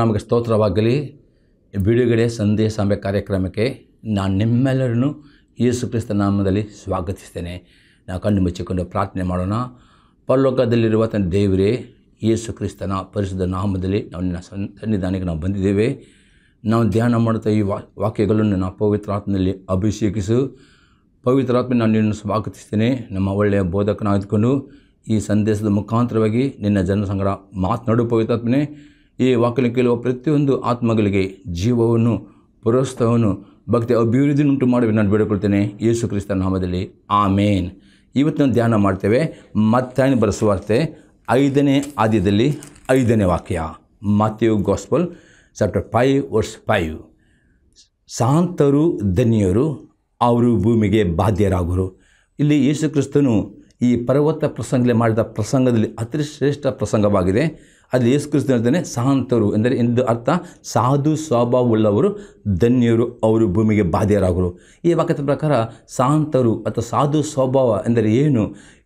ನಮಗೆ ಸ್ತೋತ್ರವಾಗಲಿ ಬಿಡುಗಡೆ ಸಂದೇಶ ಕಾರ್ಯಕ್ರಮಕ್ಕೆ ನಾನು ನಿಮ್ಮೆಲ್ಲರನ್ನು ಯೇಸು ಕ್ರಿಸ್ತ ನಾಮದಲ್ಲಿ ಸ್ವಾಗತಿಸ್ತೇನೆ ನಾ ಕಣ್ಣು ಮುಚ್ಚಿಕೊಂಡು ಪ್ರಾರ್ಥನೆ ಮಾಡೋಣ ಪರಲೋಕದಲ್ಲಿರುವ ತನ್ನ ದೇವರೇ ಯೇಸು ಕ್ರಿಸ್ತನ ಪರಿಶುದ್ಧ ನಾಮದಲ್ಲಿ ನಾವು ನಿನ್ನ ಸನ್ನಿಧಾನಕ್ಕೆ ನಾವು ಬಂದಿದ್ದೇವೆ ನಾವು ಧ್ಯಾನ ಮಾಡುತ್ತಾ ಈ ವಾ ವಾಕ್ಯಗಳನ್ನು ನಾವು ಪವಿತ್ರಾತ್ಮದಲ್ಲಿ ಅಭಿಷೇಕಿಸು ಪವಿತ್ರಾತ್ಮ ನಾನು ನಿನ್ನನ್ನು ಸ್ವಾಗತಿಸ್ತೇನೆ ನಮ್ಮ ಒಳ್ಳೆಯ ಬೋಧಕನಾಗಿದ್ದುಕೊಂಡು ಈ ಸಂದೇಶದ ಮುಖಾಂತರವಾಗಿ ನಿನ್ನ ಸಂಗ್ರಹ ಮಾತನಾಡು ಪವಿತ್ರಾತ್ಮನೇ ಈ ವಾಕ್ಯನ ಕೇಳುವ ಪ್ರತಿಯೊಂದು ಆತ್ಮಗಳಿಗೆ ಜೀವವನ್ನು ಪುರಸ್ತವನ್ನು ಭಕ್ತಿ ಉಂಟು ಮಾಡುವ ನಾನು ಬೇಡಿಕೊಳ್ತೇನೆ ಯೇಸು ಕ್ರಿಸ್ತನ ನಾಮದಲ್ಲಿ ಆಮೇನ್ ಇವತ್ತು ನಾವು ಧ್ಯಾನ ಮಾಡ್ತೇವೆ ಮತ್ತಾಯನ ಬರೆಸುವಾರ್ತೆ ಐದನೇ ಆದ್ಯದಲ್ಲಿ ಐದನೇ ವಾಕ್ಯ Matthew gospel chapter five verse five ಶಾಂತರು ಧನ್ಯರು ಅವರು ಭೂಮಿಗೆ ಬಾಧ್ಯರಾಗರು ಇಲ್ಲಿ ಯೇಸು ಕ್ರಿಸ್ತನು ಈ ಪರ್ವತ ಪ್ರಸಂಗಲೇ ಮಾಡಿದ ಪ್ರಸಂಗದಲ್ಲಿ ಅತಿ ಶ್ರೇಷ್ಠ ಪ್ರಸಂಗವಾಗಿದೆ ಅಲ್ಲಿ ಯೇಸು ಹೇಳ್ತಾನೆ ಸಾಂತರು ಎಂದರೆ ಎಂದು ಅರ್ಥ ಸಾಧು ಸ್ವಭಾವವುಳ್ಳವರು ಧನ್ಯರು ಅವರು ಭೂಮಿಗೆ ಬಾಧ್ಯರಾಗರು ಈ ವಾಕ್ಯದ ಪ್ರಕಾರ ಸಾಂತರು ಅಥವಾ ಸಾಧು ಸ್ವಭಾವ ಎಂದರೆ ಏನು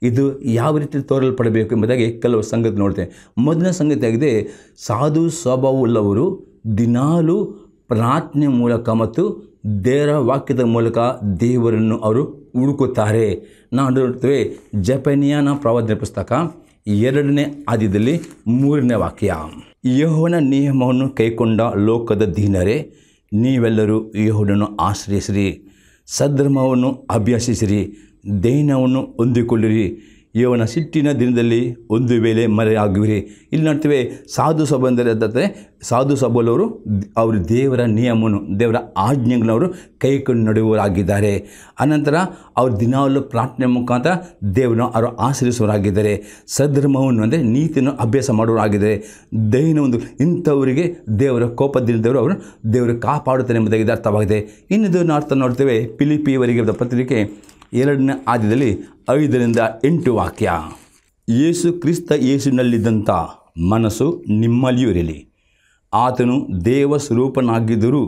ಇದು ಯಾವ ರೀತಿ ತೋರಲ್ಪಡಬೇಕು ಎಂಬುದಾಗಿ ಕೆಲವು ಸಂಗತಿ ನೋಡ್ತೇವೆ ಮೊದಲನೇ ಸಂಗತಿಯಾಗಿದೆ ಸಾಧು ಸ್ವಭಾವವುಳ್ಳವರು ದಿನಾಲೂ ಪ್ರಾರ್ಥನೆ ಮೂಲಕ ಮತ್ತು ದೇವರ ವಾಕ್ಯದ ಮೂಲಕ ದೇವರನ್ನು ಅವರು ಹುಡುಕುತ್ತಾರೆ ನಾವು ನೋಡ್ತೇವೆ ಜಪನಿಯಾನ ಪ್ರವಾದನೆ ಪುಸ್ತಕ ಎರಡನೇ ಆದ್ಯದಲ್ಲಿ ಮೂರನೇ ವಾಕ್ಯ ಯಹೋನ ನಿಯಮವನ್ನು ಕೈಕೊಂಡ ಲೋಕದ ದೀನರೇ ನೀವೆಲ್ಲರೂ ಯೋಹನನ್ನು ಆಶ್ರಯಿಸಿರಿ ಸದ್ರಮವನ್ನು ಅಭ್ಯಾಸಿಸಿರಿ ದೈನವನ್ನು ಹೊಂದಿಕೊಳ್ಳಿರಿ ಇವನ ಸಿಟ್ಟಿನ ದಿನದಲ್ಲಿ ಒಂದು ವೇಳೆ ಮರೆಯಾಗುವಿರಿ ಇಲ್ಲಿ ನೋಡ್ತೇವೆ ಸಾಧು ಅಂದರೆ ಅಂತಂದರೆ ಸಾಧು ಸಭಲವರು ಅವರು ದೇವರ ನಿಯಮನು ದೇವರ ಆಜ್ಞೆಗಳವರು ಕೈಕೊಂಡು ನಡೆಯುವವರಾಗಿದ್ದಾರೆ ಅನಂತರ ಅವರು ದಿನಾಲು ಪ್ರಾರ್ಥನೆ ಮುಖಾಂತರ ದೇವರನ್ನು ಅವರು ಆಚರಿಸುವರಾಗಿದ್ದಾರೆ ಸಧರ್ಮವನ್ನು ಅಂದರೆ ನೀತಿಯನ್ನು ಅಭ್ಯಾಸ ಮಾಡುವರಾಗಿದ್ದಾರೆ ದೈನ ಒಂದು ಇಂಥವರಿಗೆ ದೇವರ ಕೋಪದಿಂದವರು ಅವರು ದೇವರು ಕಾಪಾಡುತ್ತಾರೆ ಎಂಬುದಾಗಿ ಅರ್ಥವಾಗಿದೆ ಇನ್ನೊಂದು ಅರ್ಥ ನೋಡ್ತೇವೆ ಪಿಲಿಪಿಯವರಿಗೆ ಪತ್ರಿಕೆ ಎರಡನೇ ಆದ್ಯದಲ್ಲಿ ಐದರಿಂದ ಎಂಟು ವಾಕ್ಯ ಯೇಸು ಕ್ರಿಸ್ತ ಯೇಸುನಲ್ಲಿದ್ದಂಥ ಮನಸ್ಸು ನಿಮ್ಮಲ್ಲಿಯೂ ಇರಲಿ ಆತನು ದೇವ ಸ್ವರೂಪನಾಗಿದ್ದರೂ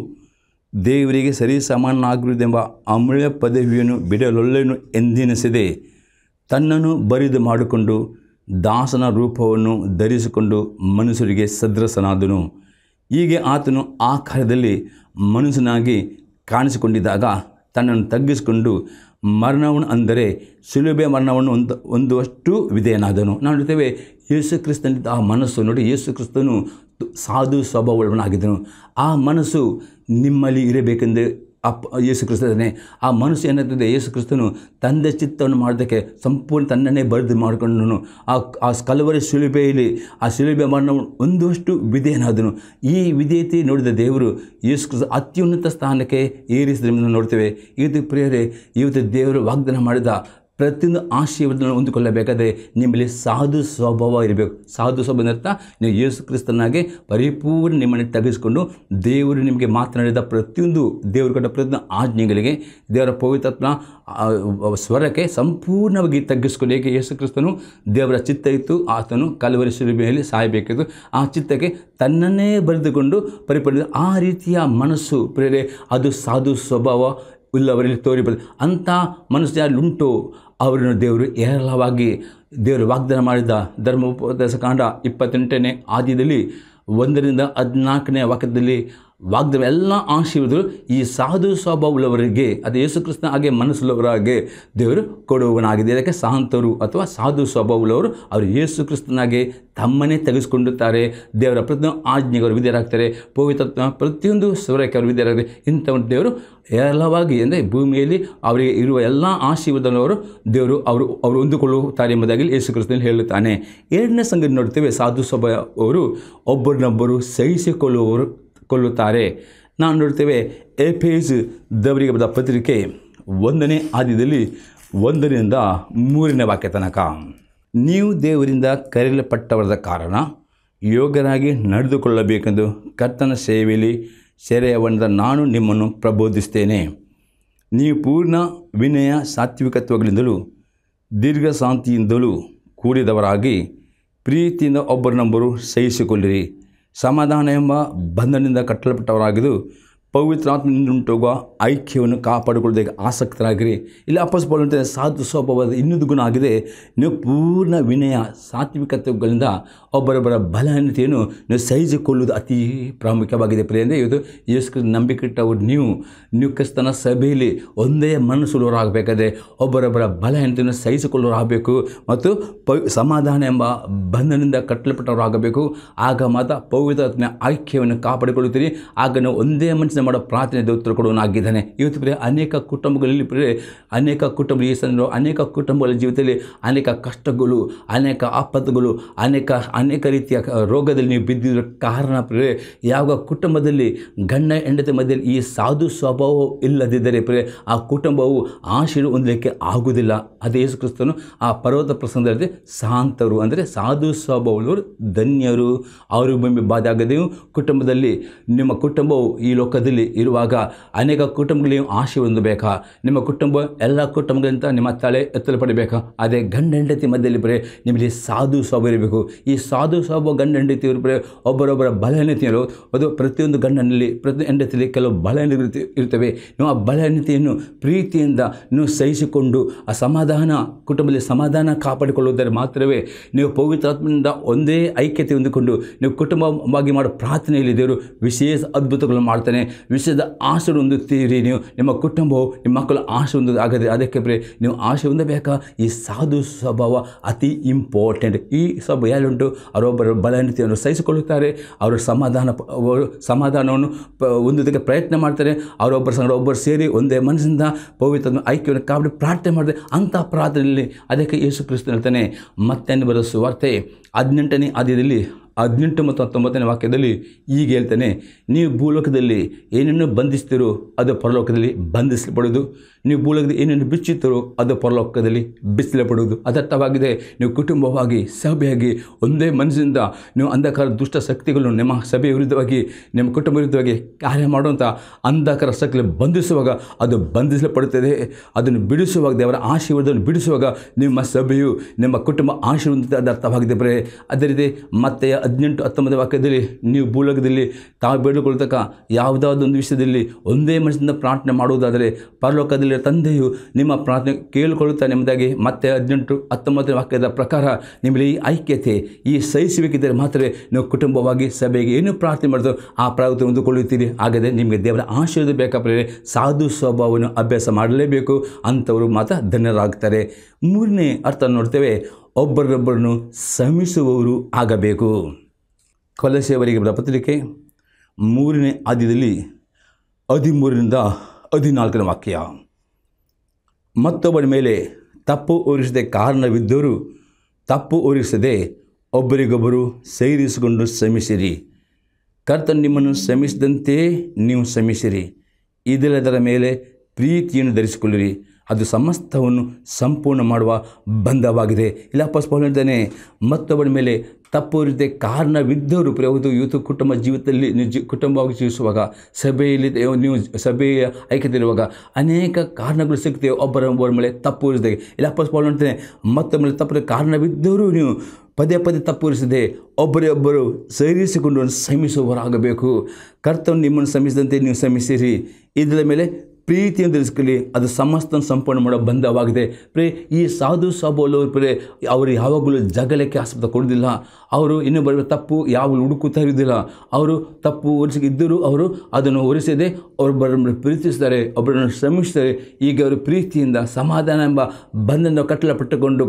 ದೇವರಿಗೆ ಸರಿ ಸಮಾನನಾಗಿರುವುದೆಂಬ ಅಮೂಲ್ಯ ಪದವಿಯನ್ನು ಬಿಡಲೊಲ್ಲೆನು ಎಂದೆನಿಸದೆ ತನ್ನನ್ನು ಬರಿದು ಮಾಡಿಕೊಂಡು ದಾಸನ ರೂಪವನ್ನು ಧರಿಸಿಕೊಂಡು ಮನುಷ್ಯರಿಗೆ ಸದೃಶನಾದನು ಹೀಗೆ ಆತನು ಆ ಕಾಲದಲ್ಲಿ ಮನುಷ್ಯನಾಗಿ ಕಾಣಿಸಿಕೊಂಡಿದ್ದಾಗ ತನ್ನನ್ನು ತಗ್ಗಿಸಿಕೊಂಡು ಮರಣವನ್ನು ಅಂದರೆ ಸುಲಭೆ ಮರಣವನ್ನು ಒಂದು ಒಂದುವಷ್ಟು ವಿಧೇಯನಾದನು ನಾವು ನೋಡ್ತೇವೆ ಯೇಸು ಕ್ರಿಸ್ತನಿದ್ದ ಆ ಮನಸ್ಸು ನೋಡಿ ಯೇಸು ಕ್ರಿಸ್ತನು ಸಾಧು ಸ್ವಭಾವವಳವನಾಗಿದ್ದನು ಆ ಮನಸ್ಸು ನಿಮ್ಮಲ್ಲಿ ಇರಬೇಕೆಂದು ಅಪ್ಪ ಯೇಸು ಕ್ರಿಸ್ತನೇ ಆ ಮನುಷ್ಯ ಏನಾಗ್ತದೆ ಯೇಸು ಕ್ರಿಸ್ತನು ತಂದೆ ಚಿತ್ತವನ್ನು ಮಾಡೋದಕ್ಕೆ ಸಂಪೂರ್ಣ ತನ್ನನ್ನೇ ಬರೆದು ಮಾಡಿಕೊಂಡನು ಆ ಆ ಕಲವರಿ ಶಿಲುಬೆಯಲ್ಲಿ ಆ ಶಿಲುಬೆ ಮಾಡೋ ಒಂದಷ್ಟು ವಿಧೇಯನಾದನು ಈ ವಿಧೇಯತೆ ನೋಡಿದ ದೇವರು ಯೇಸು ಕ್ರಿಸ್ತ ಅತ್ಯುನ್ನತ ಸ್ಥಾನಕ್ಕೆ ಏರಿಸಿದ ನೋಡ್ತೇವೆ ಇದು ಪ್ರಿಯರೇ ಇವತ್ತು ದೇವರು ವಾಗ್ದಾನ ಮಾಡಿದ ಪ್ರತಿಯೊಂದು ಆಶೀರ್ವಾದವನ್ನು ಹೊಂದಿಕೊಳ್ಳಬೇಕಾದರೆ ನಿಮ್ಮಲ್ಲಿ ಸಾಧು ಸ್ವಭಾವ ಇರಬೇಕು ಸಾಧು ಸ್ವಭಾವ ಅರ್ಥ ನೀವು ಯೇಸು ಕ್ರಿಸ್ತನಾಗೆ ಪರಿಪೂರ್ಣ ನಿಮ್ಮನ್ನು ತೆಗೆಸಿಕೊಂಡು ದೇವರು ನಿಮಗೆ ಮಾತನಾಡಿದ ಪ್ರತಿಯೊಂದು ದೇವರು ಕೊಟ್ಟ ಪ್ರತಿಯೊಂದು ಆಜ್ಞೆಗಳಿಗೆ ದೇವರ ಪವಿತ್ರತ್ನ ಸ್ವರಕ್ಕೆ ಸಂಪೂರ್ಣವಾಗಿ ತಗ್ಗಿಸ್ಕೊಂಡು ಏಕೆ ಯೇಸು ಕ್ರಿಸ್ತನು ದೇವರ ಚಿತ್ತ ಇತ್ತು ಆತನು ಕಲವರಿ ಮೇಲೆ ಸಾಯಬೇಕಿತ್ತು ಆ ಚಿತ್ತಕ್ಕೆ ತನ್ನನ್ನೇ ಬರೆದುಕೊಂಡು ಪರಿಪೂರ್ಣ ಆ ರೀತಿಯ ಮನಸ್ಸು ಪ್ರೇರೆ ಅದು ಸಾಧು ಸ್ವಭಾವ ಉಲ್ಲವರಲ್ಲಿ ಅವರಲ್ಲಿ ತೋರಿಬಲ್ಲ ಅಂಥ ಮನಸ್ಸು ಯಾರುಂಟು ಅವರನ್ನು ದೇವರು ಏರಳವಾಗಿ ದೇವರು ವಾಗ್ದಾನ ಮಾಡಿದ ಉಪದೇಶ ಕಾಂಡ ಇಪ್ಪತ್ತೆಂಟನೇ ಆದ್ಯದಲ್ಲಿ ಒಂದರಿಂದ ಹದಿನಾಲ್ಕನೇ ವಾಕ್ಯದಲ್ಲಿ ವಾಗ್ದವ ಎಲ್ಲ ಆಶೀರ್ವಾದಗಳು ಈ ಸಾಧು ಸ್ವಭಾವವುಳ್ಳವರಿಗೆ ಅದು ಯೇಸುಕ್ರಿಸ್ತನ ಹಾಗೆ ಮನಸ್ಸುಳ್ಳವರಾಗೆ ದೇವರು ಕೊಡುವವನಾಗಿದೆ ಇದಕ್ಕೆ ಸಾಂತರು ಅಥವಾ ಸಾಧು ಸ್ವಭಾವವುಳ್ಳವರು ಅವರು ಯೇಸು ತಮ್ಮನೇ ತಮ್ಮನ್ನೇ ತೆಗೆಸಿಕೊಂಡುತ್ತಾರೆ ದೇವರ ಪ್ರತಿಯೊಂದು ಆಜ್ಞೆಗೆ ಅವರು ವಿದ್ಯರಾಗ್ತಾರೆ ಪವಿತ್ರತ್ವ ಪ್ರತಿಯೊಂದು ಸ್ವರಕ್ಕೆ ಅವರು ವಿದ್ಯರಾಗ್ತಾರೆ ಒಂದು ದೇವರು ಎಲ್ಲವಾಗಿ ಅಂದರೆ ಭೂಮಿಯಲ್ಲಿ ಅವರಿಗೆ ಇರುವ ಎಲ್ಲ ಆಶೀರ್ವಾದನವರು ದೇವರು ಅವರು ಅವರು ಹೊಂದಿಕೊಳ್ಳುತ್ತಾರೆ ಎಂಬುದಾಗಿ ಯೇಸುಕ್ರಿಸ್ತನ ಹೇಳುತ್ತಾನೆ ಎರಡನೇ ಸಂಗತಿ ನೋಡ್ತೇವೆ ಸಾಧು ಸ್ವಭಾವ ಅವರು ಒಬ್ಬರನ್ನೊಬ್ಬರು ಸಹಿಸಿಕೊಳ್ಳುವವರು ಕೊಲ್ಲುತ್ತಾರೆ ನಾವು ನೋಡ್ತೇವೆ ಎಫೇಸ್ ದವರಿಗೆ ಬಂದ ಪತ್ರಿಕೆ ಒಂದನೇ ಆದ್ಯದಲ್ಲಿ ಒಂದರಿಂದ ಮೂರನೇ ವಾಕ್ಯ ತನಕ ನೀವು ದೇವರಿಂದ ಕರೆಯಲ್ಪಟ್ಟವರದ ಕಾರಣ ಯೋಗರಾಗಿ ನಡೆದುಕೊಳ್ಳಬೇಕೆಂದು ಕರ್ತನ ಸೇವೆಯಲ್ಲಿ ಸೆರೆಯವಣದ ನಾನು ನಿಮ್ಮನ್ನು ಪ್ರಬೋಧಿಸ್ತೇನೆ ನೀವು ಪೂರ್ಣ ವಿನಯ ಸಾತ್ವಿಕತ್ವಗಳಿಂದಲೂ ದೀರ್ಘ ಶಾಂತಿಯಿಂದಲೂ ಕೂಡಿದವರಾಗಿ ಪ್ರೀತಿಯಿಂದ ಒಬ್ಬರನ್ನೊಬ್ಬರು ಸಹಿಸಿಕೊಳ್ಳಿರಿ ಸಮಾಧಾನ ಎಂಬ ಬಂಧನದಿಂದ ಕಟ್ಟಲ್ಪಟ್ಟವರಾಗಿದ್ದು ಉಂಟಾಗುವ ಐಕ್ಯವನ್ನು ಕಾಪಾಡಿಕೊಳ್ಳೋದಕ್ಕೆ ಆಸಕ್ತರಾಗಿರಿ ಇಲ್ಲಿ ಅಪ್ಪಸ್ ಅಂತ ಸಾಧು ಸ್ವಭಾವದ ಇನ್ನೊಂದು ಗುಣ ಆಗಿದೆ ನೀವು ಪೂರ್ಣ ವಿನಯ ಸಾತ್ವಿಕತೆಗಳಿಂದ ಒಬ್ಬರೊಬ್ಬರ ಬಲಹೀನತೆಯನ್ನು ನೀವು ಸಹಿಸಿಕೊಳ್ಳುವುದು ಅತಿ ಪ್ರಾಮುಖ್ಯವಾಗಿದೆ ಪ್ರಿಯ ಅಂದರೆ ಇವತ್ತು ನಂಬಿಕೆ ಇಟ್ಟವರು ನೀವು ನೀವು ಕ್ರಿಸ್ತನ ಸಭೆಯಲ್ಲಿ ಒಂದೇ ಮನಸ್ಸುಳ್ಳವರಾಗಬೇಕಾದ್ರೆ ಒಬ್ಬರೊಬ್ಬರ ಬಲಹೀನತೆಯನ್ನು ಸಹಿಸಿಕೊಳ್ಳೋರಾಗಬೇಕು ಮತ್ತು ಪವಿ ಸಮಾಧಾನ ಎಂಬ ಬಂಧನದಿಂದ ಕಟ್ಟಲ್ಪಟ್ಟವರಾಗಬೇಕು ಆಗ ಮಾತ್ರ ಆತ್ಮ ಐಕ್ಯವನ್ನು ಕಾಪಾಡಿಕೊಳ್ಳುತ್ತೀರಿ ಆಗ ನಾವು ಒಂದೇ ಮನಸ್ಸಿನ ಪ್ರಾರ್ಥನೆ ಮಾಡೋ ಪ್ರಾರ್ಥನೆ ಉತ್ತರ ಕೊಡೋನಾಗಿದ್ದಾನೆ ಇವತ್ತು ಪ್ರೇ ಅನೇಕ ಕುಟುಂಬಗಳಲ್ಲಿ ಅನೇಕ ಕುಟುಂಬ ಯೇಸಂದರು ಅನೇಕ ಕುಟುಂಬಗಳ ಜೀವಿತದಲ್ಲಿ ಅನೇಕ ಕಷ್ಟಗಳು ಅನೇಕ ಆಪತ್ತುಗಳು ಅನೇಕ ಅನೇಕ ರೀತಿಯ ರೋಗದಲ್ಲಿ ನೀವು ಬಿದ್ದಿರೋ ಕಾರಣ ಪ್ರೇ ಯಾವ ಕುಟುಂಬದಲ್ಲಿ ಗಂಡ ಹೆಂಡತಿ ಮಧ್ಯದಲ್ಲಿ ಈ ಸಾಧು ಸ್ವಭಾವ ಇಲ್ಲದಿದ್ದರೆ ಪ್ರೇ ಆ ಕುಟುಂಬವು ಆಶೀರ್ವ ಹೊಂದಲಿಕ್ಕೆ ಆಗುವುದಿಲ್ಲ ಅದೇ ಯೇಸು ಕ್ರಿಸ್ತನು ಆ ಪರ್ವತ ಪ್ರಸಂಗದಲ್ಲಿ ಶಾಂತರು ಅಂದರೆ ಸಾಧು ಸ್ವಭಾವದವರು ಧನ್ಯರು ಅವರು ಬಾಧೆ ಆಗದೆಯೂ ಕುಟುಂಬದಲ್ಲಿ ನಿಮ್ಮ ಕುಟುಂಬವು ಈ ಲೋಕದಲ್ಲಿ ಕುಟುಂಬದಲ್ಲಿ ಇರುವಾಗ ಅನೇಕ ಕುಟುಂಬಗಳಿಗೆ ಆಶೆ ಹೊಂದಬೇಕಾ ನಿಮ್ಮ ಕುಟುಂಬ ಎಲ್ಲ ಕುಟುಂಬಗಳಿಂದ ನಿಮ್ಮ ತಲೆ ಎತ್ತಲು ಪಡಿಬೇಕಾ ಅದೇ ಗಂಡ ಹೆಂಡತಿ ಮಧ್ಯದಲ್ಲಿ ಬರೀ ನಿಮಗೆ ಸಾಧು ಸ್ವಭಾವ ಇರಬೇಕು ಈ ಸಾಧು ಸೌಭ ಗಂಡ ಹೆಂಡತಿ ಇರಬೇಕು ಒಬ್ಬರೊಬ್ಬರ ಬಲಹೀನತೆಯರು ಅದು ಪ್ರತಿಯೊಂದು ಗಂಡನಲ್ಲಿ ಪ್ರತಿ ಹೆಂಡತಿಯಲ್ಲಿ ಕೆಲವು ಬಲಹೀನ ಇರ್ತವೆ ನೀವು ಆ ಬಲಹೀನತೆಯನ್ನು ಪ್ರೀತಿಯಿಂದ ನೀವು ಸಹಿಸಿಕೊಂಡು ಆ ಸಮಾಧಾನ ಕುಟುಂಬದಲ್ಲಿ ಸಮಾಧಾನ ಕಾಪಾಡಿಕೊಳ್ಳುವುದರ ಮಾತ್ರವೇ ನೀವು ಪವಿತ್ರಾತ್ಮದಿಂದ ಒಂದೇ ಐಕ್ಯತೆ ಹೊಂದಿಕೊಂಡು ನೀವು ಕುಟುಂಬವಾಗಿ ಮಾಡೋ ಪ್ರಾರ್ಥನೆಯಲ್ಲಿ ದೇವರು ವಿಶೇಷ ಅದ್ಭುತಗಳನ್ನು ಮಾಡ್ತಾನೆ ವಿಷಯದ ಆಸೆ ಹೊಂದುತ್ತೀರಿ ನೀವು ನಿಮ್ಮ ಕುಟುಂಬವು ನಿಮ್ಮ ಮಕ್ಕಳು ಆಸೆ ಹೊಂದೋದು ಆಗದೆ ಅದಕ್ಕೆ ಬರೀ ನೀವು ಆಸೆ ಹೊಂದಬೇಕಾ ಈ ಸಾಧು ಸ್ವಭಾವ ಅತಿ ಇಂಪಾರ್ಟೆಂಟ್ ಈ ಸಭ ಯಾರುಂಟು ಅವರೊಬ್ಬರ ಬಲಹೀನತೆಯನ್ನು ಸಹಿಸಿಕೊಳ್ಳುತ್ತಾರೆ ಅವರ ಸಮಾಧಾನ ಸಮಾಧಾನವನ್ನು ಹೊಂದೋದಕ್ಕೆ ಪ್ರಯತ್ನ ಮಾಡ್ತಾರೆ ಅವರೊಬ್ಬರ ಸಂಗ್ರಹ ಒಬ್ಬರು ಸೇರಿ ಒಂದೇ ಮನಸ್ಸಿಂದ ಪವಿತ್ರ ಐಕ್ಯವನ್ನು ಕಾಪಾಡಿ ಪ್ರಾರ್ಥನೆ ಮಾಡಿದೆ ಅಂಥ ಪ್ರಾರ್ಥನೆಯಲ್ಲಿ ಅದಕ್ಕೆ ಯೇಸು ಕ್ರಿಸ್ತನ ಹೇಳ್ತಾನೆ ಮತ್ತೆ ಬರೋ ಸುವಾರ್ತೆ ಹದಿನೆಂಟನೇ ಆದ್ಯದಲ್ಲಿ ಹದಿನೆಂಟು ಮತ್ತು ಹತ್ತೊಂಬತ್ತನೇ ವಾಕ್ಯದಲ್ಲಿ ಈಗ ಹೇಳ್ತೇನೆ ನೀವು ಭೂಲೋಕದಲ್ಲಿ ಏನನ್ನು ಬಂಧಿಸ್ತೀರೋ ಅದು ಪರಲೋಕದಲ್ಲಿ ಬಂಧಿಸಲ್ಪಡೋದು ನೀವು ಮೂಲಕದ ಏನೇನು ಬಿಚ್ಚಿತ್ತರೋ ಅದು ಪರಲೋಕದಲ್ಲಿ ಪಡುವುದು ಅದರ್ಥವಾಗಿದೆ ನೀವು ಕುಟುಂಬವಾಗಿ ಸಭೆಯಾಗಿ ಒಂದೇ ಮನಸ್ಸಿಂದ ನೀವು ಅಂಧಕಾರ ದುಷ್ಟ ಶಕ್ತಿಗಳು ನಿಮ್ಮ ಸಭೆ ವಿರುದ್ಧವಾಗಿ ನಿಮ್ಮ ಕುಟುಂಬ ವಿರುದ್ಧವಾಗಿ ಕಾರ್ಯ ಮಾಡುವಂಥ ಅಂಧಕಾರ ಶಕ್ತಿ ಬಂಧಿಸುವಾಗ ಅದು ಬಂಧಿಸಲ್ಪಡುತ್ತದೆ ಅದನ್ನು ಬಿಡಿಸುವಾಗ ದೇವರ ಆಶೀರ್ವಾದವನ್ನು ಬಿಡಿಸುವಾಗ ನಿಮ್ಮ ಸಭೆಯು ನಿಮ್ಮ ಕುಟುಂಬ ಆಶೀರ್ವಾದ ಅದು ಅರ್ಥವಾಗಿದೆ ಬರೇ ಅದೇ ರೀತಿ ಮತ್ತೆ ಹದಿನೆಂಟು ಹತ್ತೊಂಬತ್ತು ವಾಕ್ಯದಲ್ಲಿ ನೀವು ಭೂಲೋಕದಲ್ಲಿ ತಾವು ಬೇಡಿಕೊಳ್ತಕ್ಕ ಒಂದು ವಿಷಯದಲ್ಲಿ ಒಂದೇ ಮನಸ್ಸಿಂದ ಪ್ರಾರ್ಥನೆ ಮಾಡುವುದಾದರೆ ಪರಲೋಕದಲ್ಲಿ ತಂದೆಯು ನಿಮ್ಮ ಪ್ರಾರ್ಥನೆ ಕೇಳಿಕೊಳ್ಳುತ್ತಾ ನಿಮ್ಮದಾಗಿ ಮತ್ತೆ ಹದಿನೆಂಟು ಹತ್ತೊಂಬತ್ತನೇ ವಾಕ್ಯದ ಪ್ರಕಾರ ನಿಮ್ಮಲ್ಲಿ ಈ ಐಕ್ಯತೆ ಈ ಸಹಿಸಬೇಕಿದ್ದರೆ ಮಾತ್ರ ನೀವು ಕುಟುಂಬವಾಗಿ ಸಭೆಗೆ ಏನು ಪ್ರಾರ್ಥನೆ ಮಾಡಿದ್ರು ಆ ಪ್ರಾರ್ಥನೆ ಹೊಂದಿಕೊಳ್ಳುತ್ತೀರಿ ಹಾಗಾದರೆ ನಿಮಗೆ ದೇವರ ಆಶೀರ್ವಾದ ಬೇಕಾದರೆ ಸಾಧು ಸ್ವಭಾವವನ್ನು ಅಭ್ಯಾಸ ಮಾಡಲೇಬೇಕು ಅಂಥವರು ಮಾತ್ರ ಧನ್ಯರಾಗ್ತಾರೆ ಮೂರನೇ ಅರ್ಥ ನೋಡ್ತೇವೆ ಒಬ್ಬರೊಬ್ಬರನ್ನು ಶ್ರಮಿಸುವವರು ಆಗಬೇಕು ಕೊಲಸೆಯವರಿಗೆ ಬರ ಪತ್ರಿಕೆ ಮೂರನೇ ಆದ್ಯದಲ್ಲಿ ಹದಿಮೂರರಿಂದ ಹದಿನಾಲ್ಕನೇ ವಾಕ್ಯ ಮತ್ತೊಬ್ಬರ ಮೇಲೆ ತಪ್ಪು ಓರಿಸದೆ ಕಾರಣವಿದ್ದರೂ ತಪ್ಪು ಓರಿಸದೆ ಒಬ್ಬರಿಗೊಬ್ಬರು ಸೇರಿಸಿಕೊಂಡು ಶ್ರಮಿಸಿರಿ ಕರ್ತ ನಿಮ್ಮನ್ನು ಶ್ರಮಿಸಿದಂತೆಯೇ ನೀವು ಶ್ರಮಿಸಿರಿ ಇದೆಲ್ಲದರ ಮೇಲೆ ಪ್ರೀತಿಯನ್ನು ಧರಿಸಿಕೊಳ್ಳಿರಿ ಅದು ಸಮಸ್ತವನ್ನು ಸಂಪೂರ್ಣ ಮಾಡುವ ಬಂಧವಾಗಿದೆ ಇಲ್ಲ ಪಸ್ಪಾಲ್ ಹೇಳ್ತಾನೆ ಮತ್ತೊಬ್ಬರ ಮೇಲೆ ತಪ್ಪು ಕಾರಣವಿದ್ದರೂ ಪ್ರಯೋಗದ ಇವತ್ತು ಕುಟುಂಬ ಜೀವಿತದಲ್ಲಿ ಕುಟುಂಬವಾಗಿ ಜೀವಿಸುವಾಗ ಸಭೆಯಲ್ಲಿ ನೀವು ಸಭೆಯ ಇರುವಾಗ ಅನೇಕ ಕಾರಣಗಳು ಸಿಗ್ತವೆ ಒಬ್ಬರ ಒಬ್ಬರ ಮೇಲೆ ತಪ್ಪು ಇರಿಸಿದೆ ಇಲ್ಲ ಪಸ್ಪಾಲ್ ನೋಡ್ತಾನೆ ಮತ್ತೊಮ್ಮೆ ತಪ್ಪು ಕಾರಣವಿದ್ದವರು ನೀವು ಪದೇ ಪದೇ ಇರಿಸಿದೆ ಒಬ್ಬರೇ ಒಬ್ಬರು ಸೇರಿಸಿಕೊಂಡು ಶ್ರಮಿಸುವವರಾಗಬೇಕು ಕರ್ತವ್ಯ ನಿಮ್ಮನ್ನು ಶ್ರಮಿಸಿದಂತೆ ನೀವು ಶ್ರಮಿಸಿರಿ ಇದರ ಮೇಲೆ ಪ್ರೀತಿಯಿಂದ ಇರಿಸ್ಕೊಳ್ಳಿ ಅದು ಸಮಸ್ತ ಸಂಪೂರ್ಣ ಮಾಡೋ ಬಂಧವಾಗಿದೆ ಪ್ರೇ ಈ ಸಾಧು ಸಾಬೋಲು ಪ್ರೇ ಅವರು ಯಾವಾಗಲೂ ಜಗಳಕ್ಕೆ ಆಸ್ಪದ ಕೊಡೋದಿಲ್ಲ ಅವರು ಇನ್ನೂ ಬರಬೇಕು ತಪ್ಪು ಯಾವಾಗಲೂ ಹುಡುಕುತ್ತಾ ಇರೋದಿಲ್ಲ ಅವರು ತಪ್ಪು ಒರೆಸಿದ್ದರೂ ಅವರು ಅದನ್ನು ಒರೆಸದೆ ಒಬ್ಬರನ್ನು ಪ್ರೀತಿಸ್ತಾರೆ ಒಬ್ಬರನ್ನು ಶ್ರಮಿಸ್ತಾರೆ ಈಗ ಅವರು ಪ್ರೀತಿಯಿಂದ ಸಮಾಧಾನ ಎಂಬ ಬಂಧನ ಕಟ್ಟಲ ಪಟ್ಟುಕೊಂಡು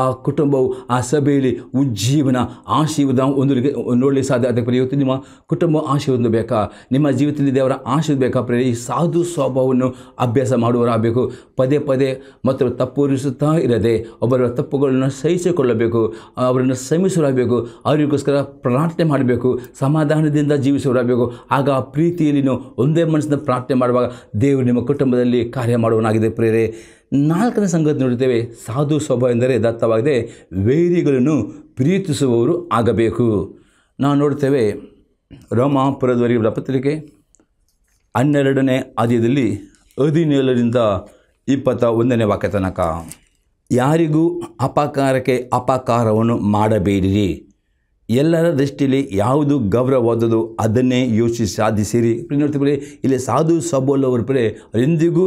ಆ ಕುಟುಂಬವು ಆ ಸಭೆಯಲ್ಲಿ ಉಜ್ಜೀವನ ಆಶೀರ್ವಾದ ಒಂದರಿಗೆ ನೋಡಲಿ ಸಾಧ್ಯ ಅದಕ್ಕೆ ಇವತ್ತು ನಿಮ್ಮ ಕುಟುಂಬ ಆಶೀರ್ವಾದ ಬೇಕಾ ನಿಮ್ಮ ಜೀವಿತದಲ್ಲಿ ದೇವರ ಆಶೀರ್ವಾದ ಬೇಕಾ ಪ್ರೇ ಈ ಸಾಧು ಸ್ವಭಾವ ಪಾಪವನ್ನು ಅಭ್ಯಾಸ ಮಾಡುವರಾಗಬೇಕು ಪದೇ ಪದೇ ಮತ್ತು ತಪ್ಪುರಿಸುತ್ತಾ ಇರದೆ ಒಬ್ಬರ ತಪ್ಪುಗಳನ್ನು ಸಹಿಸಿಕೊಳ್ಳಬೇಕು ಅವರನ್ನು ಶ್ರಮಿಸುವರಾಗಬೇಕು ಅವರಿಗೋಸ್ಕರ ಪ್ರಾರ್ಥನೆ ಮಾಡಬೇಕು ಸಮಾಧಾನದಿಂದ ಜೀವಿಸುವರಾಗಬೇಕು ಆಗ ಆ ಪ್ರೀತಿಯಲ್ಲಿ ಒಂದೇ ಮನಸ್ಸಿನ ಪ್ರಾರ್ಥನೆ ಮಾಡುವಾಗ ದೇವರು ನಿಮ್ಮ ಕುಟುಂಬದಲ್ಲಿ ಕಾರ್ಯ ಮಾಡುವನಾಗಿದೆ ಪ್ರೇರೆ ನಾಲ್ಕನೇ ಸಂಗತಿ ನೋಡುತ್ತೇವೆ ಸಾಧು ಸ್ವಭಾವ ಎಂದರೆ ದತ್ತವಾಗಿದೆ ವೈರಿಗಳನ್ನು ಪ್ರೀತಿಸುವವರು ಆಗಬೇಕು ನಾವು ನೋಡ್ತೇವೆ ರೋಮಾಪುರದವರಿಗೆ ಪತ್ರಿಕೆ ಹನ್ನೆರಡನೇ ಆದ್ಯದಲ್ಲಿ ಹದಿನೇಳರಿಂದ ಇಪ್ಪತ್ತ ಒಂದನೇ ವಾಕ್ಯ ತನಕ ಯಾರಿಗೂ ಅಪಕಾರಕ್ಕೆ ಅಪಕಾರವನ್ನು ಮಾಡಬೇಡಿರಿ ಎಲ್ಲರ ದೃಷ್ಟಿಯಲ್ಲಿ ಯಾವುದು ಗೌರವವಾದದು ಅದನ್ನೇ ಯೋಚಿಸಿ ಸಾಧಿಸಿರಿ ನೋಡ್ತೀವಿ ಇಲ್ಲಿ ಸಾಧು ಸಬೋಲವರು ಪ್ರೇ ಎಂದಿಗೂ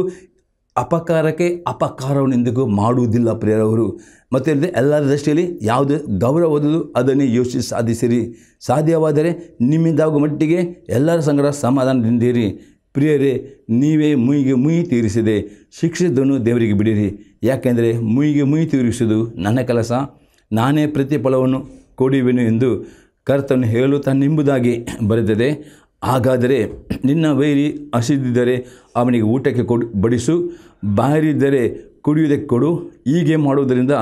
ಅಪಕಾರಕ್ಕೆ ಅಪಕಾರವನ್ನು ಎಂದಿಗೂ ಮಾಡುವುದಿಲ್ಲ ಪ್ರಿಯರವರು ಮತ್ತು ಎಲ್ಲರ ದೃಷ್ಟಿಯಲ್ಲಿ ಯಾವುದು ಗೌರವದದು ಅದನ್ನೇ ಯೋಚಿಸಿ ಸಾಧಿಸಿರಿ ಸಾಧ್ಯವಾದರೆ ನಿಮ್ಮಿಂದಾಗುವ ಮಟ್ಟಿಗೆ ಎಲ್ಲರ ಸಂಗ್ರಹ ಸಮಾಧಾನದಿಂದಿರಿ ಪ್ರಿಯರೇ ನೀವೇ ಮುಯಿಗೆ ಮುಯಿ ತೀರಿಸಿದೆ ಶಿಕ್ಷಿದ್ದನ್ನು ದೇವರಿಗೆ ಬಿಡಿರಿ ಯಾಕೆಂದರೆ ಮುಯಿಗೆ ಮುಯಿ ತೀರಿಸುವುದು ನನ್ನ ಕೆಲಸ ನಾನೇ ಪ್ರತಿಫಲವನ್ನು ಕೊಡುವೆನು ಎಂದು ಕರ್ತನು ಹೇಳುತ್ತಾನೆಂಬುದಾಗಿ ಬರೆದಿದೆ ಹಾಗಾದರೆ ನಿನ್ನ ವೈರಿ ಹಸಿದಿದ್ದರೆ ಅವನಿಗೆ ಊಟಕ್ಕೆ ಕೊಡು ಬಡಿಸು ಬಾರಿದ್ದರೆ ಕುಡಿಯುವುದಕ್ಕೆ ಕೊಡು ಹೀಗೆ ಮಾಡುವುದರಿಂದ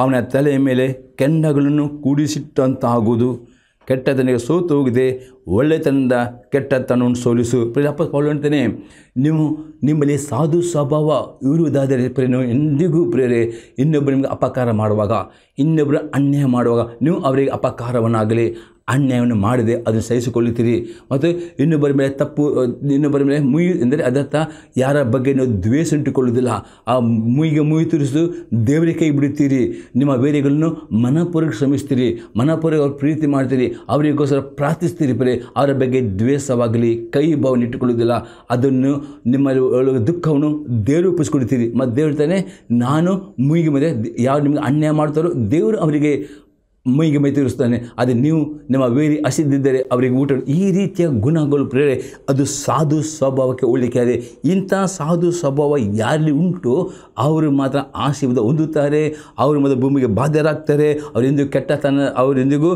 ಅವನ ತಲೆಯ ಮೇಲೆ ಕೆಂಡಗಳನ್ನು ಕೂಡಿಸಿಟ್ಟಂತಾಗುವುದು ಕೆಟ್ಟತನಿಗೆ ಸೋತು ಹೋಗಿದೆ ಒಳ್ಳೆತನದ ಕೆಟ್ಟತನವನ್ನು ಸೋಲಿಸು ಪ್ರಿಯಪ್ಪ ಪೌಲು ಹೇಳ್ತೇನೆ ನೀವು ನಿಮ್ಮಲ್ಲಿ ಸಾಧು ಸ್ವಭಾವ ಇರುವುದಾದರೆ ಪ್ರಿಯ ಎಂದಿಗೂ ಪ್ರಿಯರೇ ಇನ್ನೊಬ್ಬರು ನಿಮಗೆ ಅಪಕಾರ ಮಾಡುವಾಗ ಇನ್ನೊಬ್ಬರು ಅನ್ಯಾಯ ಮಾಡುವಾಗ ನೀವು ಅವರಿಗೆ ಅಪಕಾರವನ್ನಾಗಲಿ ಅನ್ಯಾಯವನ್ನು ಮಾಡಿದೆ ಅದನ್ನು ಸಹಿಸಿಕೊಳ್ಳುತ್ತೀರಿ ಮತ್ತು ಇನ್ನೊಬ್ಬರ ಮೇಲೆ ತಪ್ಪು ಇನ್ನೊಬ್ಬರ ಮೇಲೆ ಮುಯಿ ಎಂದರೆ ಅದರ್ಥ ಯಾರ ಬಗ್ಗೆ ನೀವು ದ್ವೇಷ ಇಟ್ಟುಕೊಳ್ಳುವುದಿಲ್ಲ ಆ ಮುಯಿಗೆ ಮುಯಿ ತಿರುಸು ದೇವರಿಗೆ ಕೈ ಬಿಡುತ್ತೀರಿ ನಿಮ್ಮ ಬೇರೆಗಳನ್ನು ಮನಪೂರ್ವಕ ಶ್ರಮಿಸ್ತೀರಿ ಮನಪೂರ್ವಕ ಅವ್ರ ಪ್ರೀತಿ ಮಾಡ್ತೀರಿ ಅವರಿಗೋಸ್ಕರ ಪ್ರಾರ್ಥಿಸ್ತೀರಿ ಬರೀ ಅವರ ಬಗ್ಗೆ ದ್ವೇಷವಾಗಲಿ ಕೈ ಭಾವನೆ ಇಟ್ಟುಕೊಳ್ಳುವುದಿಲ್ಲ ಅದನ್ನು ನಿಮ್ಮ ಒಳಗೆ ದುಃಖವನ್ನು ದೇವರು ಒಪ್ಪಿಸ್ಕೊಡ್ತೀರಿ ಮತ್ತು ದೇವ್ರ ತಾನೆ ನಾನು ಮುಯಿಗೆ ಮೇಲೆ ಯಾರು ನಿಮಗೆ ಅನ್ಯಾಯ ಮಾಡ್ತಾರೋ ದೇವರು ಅವರಿಗೆ ಮೈಗೆ ಮೈ ತೀರಿಸ್ತಾನೆ ಅದೇ ನೀವು ನಿಮ್ಮ ವೇರಿ ಹಸಿದ್ದಿದ್ದರೆ ಅವರಿಗೆ ಊಟ ಈ ರೀತಿಯ ಗುಣಗಳು ಪ್ರೇರೆ ಅದು ಸಾಧು ಸ್ವಭಾವಕ್ಕೆ ಉಳಿಕೆ ಆದರೆ ಇಂಥ ಸಾಧು ಸ್ವಭಾವ ಯಾರಲ್ಲಿ ಉಂಟು ಅವರು ಮಾತ್ರ ಆಶೀರ್ವಾದ ಹೊಂದುತ್ತಾರೆ ಅವರು ಮತ್ತು ಭೂಮಿಗೆ ಬಾಧ್ಯರಾಗ್ತಾರೆ ಅವರೆಂದಿಗೂ ಕೆಟ್ಟತನ ಅವರೆಂದಿಗೂ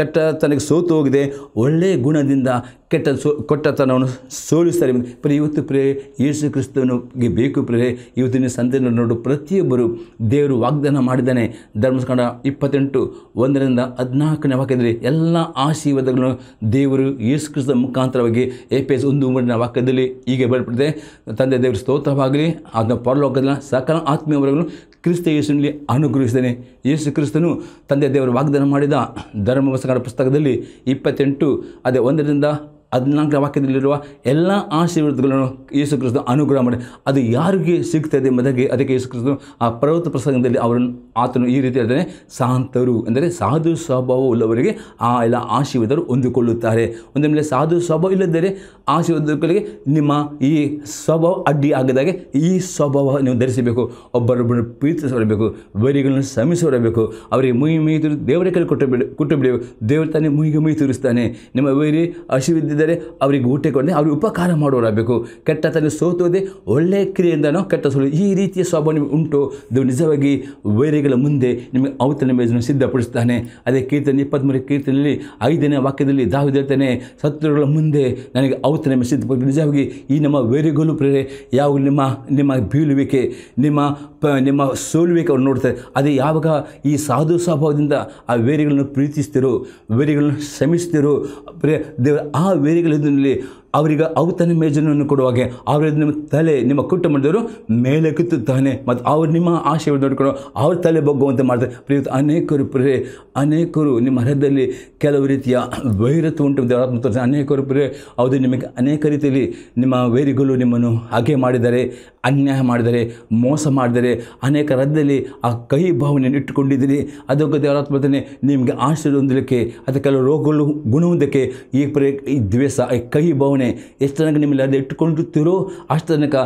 ಕೆಟ್ಟತನಕ್ಕೆ ಸೋತು ಹೋಗಿದೆ ಒಳ್ಳೆಯ ಗುಣದಿಂದ ಕೆಟ್ಟ ಸೋ ಕೊಟ್ಟತನವನ್ನು ಸೋಲಿಸ್ತಾರೆ ಪ್ರಿಯ ಇವತ್ತು ಪ್ರೇ ಯೇಸು ಕ್ರಿಸ್ತನಿಗೆ ಬೇಕು ಪ್ರೇ ಇವತ್ತಿನ ಸಂತೆಯನ್ನು ನೋಡು ಪ್ರತಿಯೊಬ್ಬರು ದೇವರು ವಾಗ್ದಾನ ಮಾಡಿದ್ದಾನೆ ಧರ್ಮಸ್ಕಂಡ ಇಪ್ಪತ್ತೆಂಟು ಒಂದರಿಂದ ಹದಿನಾಲ್ಕನೇ ವಾಕ್ಯದಲ್ಲಿ ಎಲ್ಲ ಆಶೀರ್ವಾದಗಳನ್ನು ದೇವರು ಯೇಸು ಕ್ರಿಸ್ತನ ಮುಖಾಂತರವಾಗಿ ಎ ಪಿ ಎಸ್ ಒಂದು ಮೂರನೇ ವಾಕ್ಯದಲ್ಲಿ ಹೀಗೆ ಬರ್ಬಿಟ್ಟಿದೆ ತಂದೆ ದೇವರು ಸ್ತೋತ್ರವಾಗಲಿ ಅದನ್ನು ಪರಲೋಕದ ಸಕಲ ಆತ್ಮೀಯವರೆಗೂ ಕ್ರಿಸ್ತ ಯೇಸುನಲ್ಲಿ ಅನುಗ್ರಹಿಸಿದ್ದಾನೆ ಯೇಸು ಕ್ರಿಸ್ತನು ತಂದೆ ದೇವರು ವಾಗ್ದಾನ ಮಾಡಿದ ಧರ್ಮವಸ್ಕರ ಪುಸ್ತಕದಲ್ಲಿ ಇಪ್ಪತ್ತೆಂಟು ಅದೇ ಒಂದರಿಂದ ಹದಿನಾಲ್ಕನೇ ವಾಕ್ಯದಲ್ಲಿರುವ ಎಲ್ಲ ಆಶೀರ್ವಾದಗಳನ್ನು ಯೇಸು ಅನುಗ್ರಹ ಮಾಡಿ ಅದು ಯಾರಿಗೆ ಸಿಗ್ತದೆ ಮೊದಲಿಗೆ ಅದಕ್ಕೆ ಯೇಸು ಆ ಪರ್ವತ ಪ್ರಸಂಗದಲ್ಲಿ ಅವರನ್ನು ಆತನು ಈ ರೀತಿ ಹೇಳ್ತಾನೆ ಸಾಂತರು ಅಂದರೆ ಸಾಧು ಸ್ವಭಾವವುಳ್ಳವರಿಗೆ ಆ ಎಲ್ಲ ಆಶೀರ್ವಾದರು ಹೊಂದಿಕೊಳ್ಳುತ್ತಾರೆ ಒಂದು ಮೇಲೆ ಸಾಧು ಸ್ವಭಾವ ಇಲ್ಲದರೆ ಆಶೀರ್ವಾದಗಳಿಗೆ ನಿಮ್ಮ ಈ ಸ್ವಭಾವ ಅಡ್ಡಿ ಆಗದಾಗೆ ಈ ಸ್ವಭಾವ ನೀವು ಧರಿಸಬೇಕು ಒಬ್ಬರೊಬ್ಬರನ್ನು ಪ್ರೀತಿಸಬರಬೇಕು ವೈರಿಗಳನ್ನು ಶ್ರಮಿಸಬರಬೇಕು ಅವರಿಗೆ ಮುಯಿ ಮುಯಿ ತಿರು ದೇವರ ಕೈ ಕೊಟ್ಟು ಬಿಡಿ ಕೊಟ್ಟು ಬಿಡಿ ದೇವರು ತಾನೇ ಮುಯಿಗೆ ಮುಯಿ ತಿರುಸ್ತಾನೆ ನಿಮ್ಮ ವೈರಿ ಹಸಿವಿದ್ದರೆ ಅವರಿಗೆ ಊಟ ಕೊಡದೆ ಅವರಿಗೆ ಉಪಕಾರ ಮಾಡೋರಾಗಬೇಕು ಕೆಟ್ಟ ತಾನೆ ಸೋತೋದೆ ಒಳ್ಳೆಯ ಕ್ರಿಯೆಯಿಂದನೋ ಕೆಟ್ಟ ಸೋಲು ಈ ರೀತಿಯ ಸ್ವಭಾವ ನಿಮಗೆ ಉಂಟು ದೇವರು ನಿಜವಾಗಿ ವೈರಿಗಳ ಮುಂದೆ ನಿಮಗೆ ಅವತನ ಮೇಜನ್ನು ಸಿದ್ಧಪಡಿಸ್ತಾನೆ ಅದೇ ಕೀರ್ತನೆ ಇಪ್ಪತ್ತ್ಮೂರು ಕೀರ್ತನೆಯಲ್ಲಿ ಐದನೇ ವಾಕ್ಯದಲ್ಲಿ ದಾವಿದೇಳ್ತಾನೆ ಸತ್ರುಗಳ ಮುಂದೆ ನನಗೆ ಔತ ಹೋಗ್ತಾನೆ ಮೆಸೇಜ್ ಬಗ್ಗೆ ನಿಜವಾಗಿ ಈ ನಮ್ಮ ವೇರಿಗೋಲು ಪ್ರೇರೆ ಯಾವ ನಿಮ್ಮ ನಿಮ್ಮ ಬೀಳುವಿಕೆ ನಿಮ್ಮ ಪ ನಿಮ್ಮ ಸೋಲುವಿಕೆ ಅವ್ರು ನೋಡ್ತಾರೆ ಅದೇ ಯಾವಾಗ ಈ ಸಾಧು ಸ್ವಭಾವದಿಂದ ಆ ವೇರಿಗಳನ್ನು ಪ್ರೀತಿಸ್ತಿರೋ ವೇರಿಗಳನ್ನು ಶ್ರಮಿಸ್ತಿರೋ ಪ್ರೇ ದೇವ ಆ ವೇರಿಗಳಲ್ಲಿ ಅವರಿಗೆ ಔತನ ಮೇಜನನ್ನು ಕೊಡುವಾಗೆ ಅವರ ನಿಮ್ಮ ತಲೆ ನಿಮ್ಮ ಕುಟುಂಬದವರು ಮೇಲೆ ಕಿತ್ತುತ್ತಾನೆ ಮತ್ತು ಅವರು ನಿಮ್ಮ ಆಶಯವನ್ನು ನೋಡಿಕೊಂಡು ಅವ್ರ ತಲೆ ಬಗ್ಗುವಂತೆ ಮಾಡ್ತಾರೆ ಪ್ರಿಯುತ ಅನೇಕರು ಪ್ರೇ ಅನೇಕರು ನಿಮ್ಮ ಹೃದಯದಲ್ಲಿ ಕೆಲವು ರೀತಿಯ ವೈರತ್ವ ಉಂಟು ಅನೇಕರು ಪ್ರೇ ಅವರು ನಿಮಗೆ ಅನೇಕ ರೀತಿಯಲ್ಲಿ ನಿಮ್ಮ ವೈರಿಗಳು ನಿಮ್ಮನ್ನು ಹಾಗೆ ಮಾಡಿದ್ದಾರೆ ಅನ್ಯಾಯ ಮಾಡಿದರೆ ಮೋಸ ಮಾಡಿದರೆ ಅನೇಕ ರದ್ದಲ್ಲಿ ಆ ಕಹಿ ಭಾವನೆಯನ್ನು ಇಟ್ಟುಕೊಂಡಿದ್ದೀನಿ ಅದಕ್ಕೆ ದೇವರಾತ್ಮತನೆ ನಿಮಗೆ ಆಶ್ರಯ ಹೊಂದಲಿಕ್ಕೆ ಕೆಲವು ರೋಗಗಳು ಗುಣ ಹೊಂದಕ್ಕೆ ಈ ಪ್ರೇ ಈ ದ್ವೇಷ ಈ ಕಹಿ ಭಾವನೆ ಎಷ್ಟು ತನಕ ನಿಮ್ಮಲ್ಲಿ ಅದು ಇಟ್ಟುಕೊಂಡಿರ್ತೀರೋ ಅಷ್ಟು ತನಕ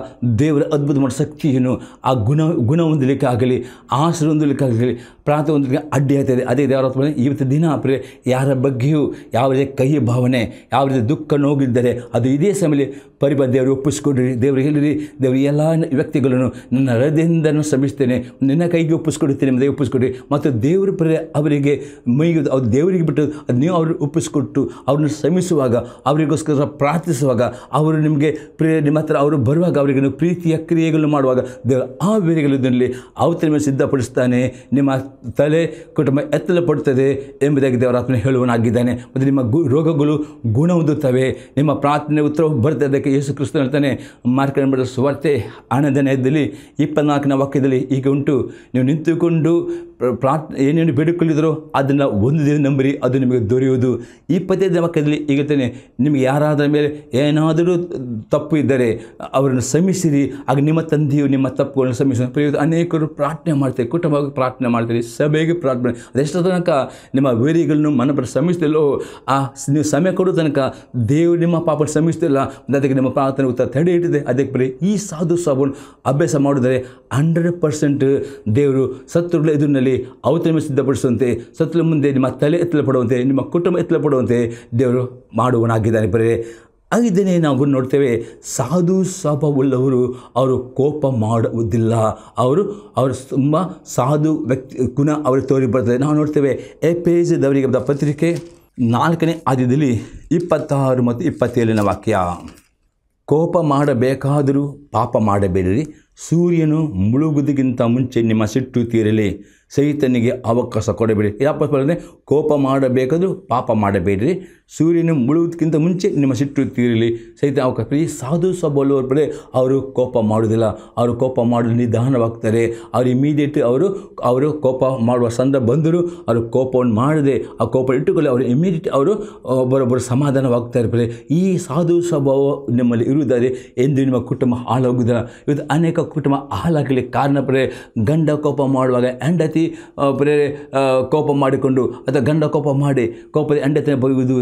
ದೇವರ ಅದ್ಭುತ ಮಾಡೋ ಏನು ಆ ಗುಣ ಗುಣ ಹೊಂದಲಿಕ್ಕೆ ಆಗಲಿ ಆಶ್ರಯ ಆಗಲಿ ಪ್ರಾಂತ ಒಂದು ಅಡ್ಡಿ ಆಗ್ತದೆ ಅದೇ ದೇವರ ಇವತ್ತು ದಿನ ಪ್ರೇ ಯಾರ ಬಗ್ಗೆಯೂ ಯಾವ ರೀತಿ ಕಹಿ ಭಾವನೆ ಯಾವ ರೀತಿ ದುಃಖ ನೋಗಿದ್ದರೆ ಅದು ಇದೇ ಸಮಯದಲ್ಲಿ ಪರಿಬ ದೇವರು ಒಪ್ಪಿಸ್ಕೊಡ್ರಿ ದೇವರು ಹೇಳಿರಿ ದೇವರು ಎಲ್ಲ ವ್ಯಕ್ತಿಗಳನ್ನು ನನ್ನ ಹೃದಯದಿಂದನೂ ಶ್ರಮಿಸ್ತೇನೆ ನಿನ್ನ ಕೈಗೆ ಒಪ್ಪಿಸ್ಕೊಡುತ್ತೇನೆ ಎಂಬುದಾಗಿ ಒಪ್ಪಿಸ್ಕೊಡ್ರಿ ಮತ್ತು ದೇವರು ಪ್ರೇ ಅವರಿಗೆ ಮೈಗೆ ಅವ್ರು ದೇವರಿಗೆ ಬಿಟ್ಟು ಅದು ನೀವು ಅವ್ರಿಗೆ ಒಪ್ಪಿಸ್ಕೊಟ್ಟು ಅವ್ರನ್ನ ಶ್ರಮಿಸುವಾಗ ಅವರಿಗೋಸ್ಕರ ಪ್ರಾರ್ಥಿಸುವಾಗ ಅವರು ನಿಮಗೆ ಪ್ರೇ ನಿಮ್ಮ ಹತ್ರ ಅವರು ಬರುವಾಗ ಅವರಿಗೆ ಪ್ರೀತಿಯ ಕ್ರಿಯೆಗಳನ್ನು ಮಾಡುವಾಗ ದೇವರು ಆ ವೇಳೆಗಳಿದ್ದಲ್ಲಿ ಅವತ್ತು ನಿಮಗೆ ಸಿದ್ಧಪಡಿಸ್ತಾನೆ ನಿಮ್ಮ ತಲೆ ಕುಟುಂಬ ಪಡುತ್ತದೆ ಎಂಬುದಾಗಿ ದೇವರ ಹೇಳುವನಾಗಿದ್ದಾನೆ ಮತ್ತು ನಿಮ್ಮ ಗು ರೋಗಗಳು ಗುಣ ಹೊಂದುತ್ತವೆ ನಿಮ್ಮ ಪ್ರಾರ್ಥನೆ ಉತ್ತರ ಬರ್ತದೆ ಅದಕ್ಕೆ ಯೇಸು ಕ್ರಿಸ್ತ ಹೇಳ್ತಾನೆ ಮಾರ್ಕಂಡ ಸುವಾರ್ತೆ ಇದ್ದಲ್ಲಿ ಇಪ್ಪತ್ನಾಲ್ಕನೇ ವಾಕ್ಯದಲ್ಲಿ ಈಗ ಉಂಟು ನೀವು ನಿಂತುಕೊಂಡು ಪ್ರಾರ್ಥನೆ ಏನೇನು ಬೇಡಿಕೊಳ್ಳಿದ್ರೋ ಅದನ್ನು ಒಂದು ದಿನ ನಂಬರಿ ಅದು ನಿಮಗೆ ದೊರೆಯುವುದು ಇಪ್ಪತ್ತೈದನೇ ವಾಕ್ಯದಲ್ಲಿ ಈಗ ಹೇಳ್ತಾನೆ ನಿಮಗೆ ಯಾರಾದ ಮೇಲೆ ಏನಾದರೂ ತಪ್ಪು ಇದ್ದರೆ ಅವರನ್ನು ಶ್ರಮಿಸಿರಿ ಆಗ ನಿಮ್ಮ ತಂದೆಯು ನಿಮ್ಮ ತಪ್ಪುಗಳನ್ನು ಸಮಿಸಿ ಪ್ರಯೋಗ ಅನೇಕರು ಪ್ರಾರ್ಥನೆ ಮಾಡ್ತಾರೆ ಕುಟುಂಬವಾಗಿ ಪ್ರಾರ್ಥನೆ ಮಾಡ್ತಾರೆ ಸಭೆಗೆ ಪ್ರಾರ್ಥನೆ ಅದೆಷ್ಟು ತನಕ ನಿಮ್ಮ ವೇರಿಗಳನ್ನು ಮನಪರ ಶ್ರಮಿಸ್ತಿಲ್ಲೋ ಆ ನೀವು ಸಮಯ ಕೊಡೋ ತನಕ ದೇವರು ನಿಮ್ಮ ಪಾಪ ಶ್ರಮಿಸ್ತಿಲ್ಲ ಅದಕ್ಕೆ ನಿಮ್ಮ ಪ್ರಾರ್ಥನೆ ಉತ್ತರ ತಡೆ ಇಟ್ಟಿದೆ ಅದಕ್ಕೆ ಬರೀ ಈ ಸಾಧು ಸಾಬೂನು ಅಭ್ಯಾಸ ಮಾಡಿದರೆ ಹಂಡ್ರೆಡ್ ಪರ್ಸೆಂಟ್ ದೇವರು ಸತ್ರುಗಳ ಎದುರಿನಲ್ಲಿ ಅವತರಣ ಸಿದ್ಧಪಡಿಸುವಂತೆ ಸತ್ರು ಮುಂದೆ ನಿಮ್ಮ ತಲೆ ಪಡುವಂತೆ ನಿಮ್ಮ ಕುಟುಂಬ ಪಡುವಂತೆ ದೇವರು ಮಾಡುವನಾಗಿದ್ದಾನೆ ಬರೀ ಇದನ್ನೇ ನಾವು ನೋಡ್ತೇವೆ ಸಾಧು ಸ್ವಭಾವವುಳ್ಳವರು ಅವರು ಕೋಪ ಮಾಡುವುದಿಲ್ಲ ಅವರು ಅವರು ತುಂಬ ಸಾಧು ವ್ಯಕ್ತಿ ಗುಣ ಅವರು ತೋರಿ ಬರ್ತದೆ ನಾವು ನೋಡ್ತೇವೆ ಎ ಪೇಜದವರಿಗೆ ಪತ್ರಿಕೆ ನಾಲ್ಕನೇ ಆದ್ಯದಲ್ಲಿ ಇಪ್ಪತ್ತಾರು ಮತ್ತು ಇಪ್ಪತ್ತೇಳನ ವಾಕ್ಯ ಕೋಪ ಮಾಡಬೇಕಾದರೂ ಪಾಪ ಮಾಡಬೇಡಿರಿ ಸೂರ್ಯನು ಮುಳುಗುದಿಗಿಂತ ಮುಂಚೆ ನಿಮ್ಮ ಸಿಟ್ಟು ತೀರಲಿ ಸೈತನಿಗೆ ಅವಕಾಶ ಕೊಡಬೇಡಿ ಯಾಪಸ್ ಬರೋದೇ ಕೋಪ ಮಾಡಬೇಕಾದ್ರೂ ಪಾಪ ಮಾಡಬೇಡಿರಿ ಸೂರ್ಯನ ಮುಳುವುದಕ್ಕಿಂತ ಮುಂಚೆ ನಿಮ್ಮ ಸಿಟ್ಟು ತೀರಲಿ ಸಹಿತ ಅವಕಾಶ ಈ ಸಾಧು ಸಬಲುವರು ಪಡೆ ಅವರು ಕೋಪ ಮಾಡೋದಿಲ್ಲ ಅವರು ಕೋಪ ಮಾಡಲು ನಿಧಾನವಾಗ್ತಾರೆ ಅವರು ಇಮಿಡಿಯೇಟ್ ಅವರು ಅವರು ಕೋಪ ಮಾಡುವ ಸಂದರ್ಭ ಬಂದರೂ ಅವರು ಕೋಪವನ್ನು ಮಾಡದೆ ಆ ಕೋಪ ಇಟ್ಟುಕೊಳ್ಳಿ ಅವರು ಇಮಿಡಿಯೇಟ್ ಅವರು ಒಬ್ಬರೊಬ್ಬರು ಸಮಾಧಾನವಾಗ್ತಾ ಇರ್ತಾರೆ ಈ ಸಾಧು ಸ್ವಭಾವ ನಿಮ್ಮಲ್ಲಿ ಇರುವುದಾದರೆ ಎಂದು ನಿಮ್ಮ ಕುಟುಂಬ ಹಾಳಾಗುವುದಿಲ್ಲ ಇವತ್ತು ಅನೇಕ ಕುಟುಂಬ ಹಾಳಾಗಲಿ ಕಾರಣ ಪಡೆ ಗಂಡ ಕೋಪ ಮಾಡುವಾಗ ಹೆಂಡತಿ ಹೆಂಡತಿ ಬೇರೆ ಕೋಪ ಮಾಡಿಕೊಂಡು ಅಥವಾ ಗಂಡ ಕೋಪ ಮಾಡಿ ಕೋಪದ ಹೆಂಡತಿನ ಬೈಯುವುದು